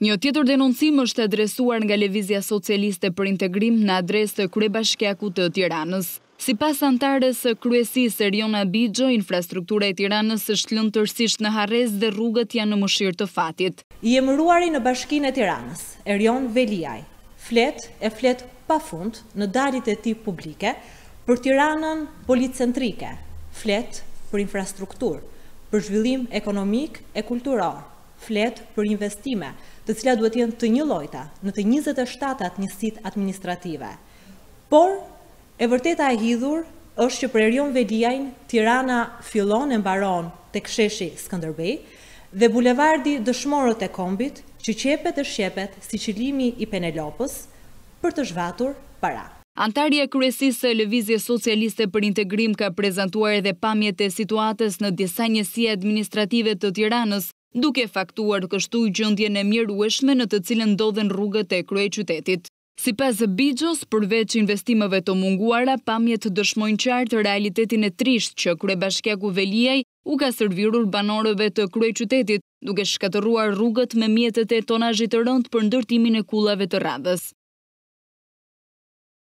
Një tjetër denoncim është adresuar nga Levizia Socialiste për integrim në adres të bashkjaku të Tiranës. Si pas antarës kryesi Erion Riona infrastruktura e Tiranës është lënë tërsisht në hares dhe rrugët janë në mëshirë të fatit. I emëruari në bashkinë e Tiranës, Erion Veliaj, flet e flet pa fund në darit e ti publike për Tiranën policentrike, flet për infrastruktur, për zhvillim ekonomik e kulturarë, flet për investime, të cila duhet jenë të një lojta në të 27 atënjësit administrative. Por, e vërteta e hidhur është që për erion vedijajnë Tirana fillon e mbaron të ksheshi Skanderbej dhe bulevardi dëshmorët e kombit që qepet e shqepet si qilimi i Penelopës për të zhvatur para. e kërësisë e Lëvizje Socialiste për Integrim ka prezentuar edhe pamjet e situatës në disa njësia administrative të Tiranës, duke faktuar kështu gjëndjen e mirueshme në të cilën ndodhen rrugët e krye qytetit. Si pas Bigjos, përveç investimeve të munguara, pamjet dëshmojnë qartë realitetin e trisht që krye bashkjaku Veliaj u ka servirur banorëve të krye qytetit, duke shkateruar rrugët me mjetet e tonajit të rënd për ndërtimin e kullave të radhës.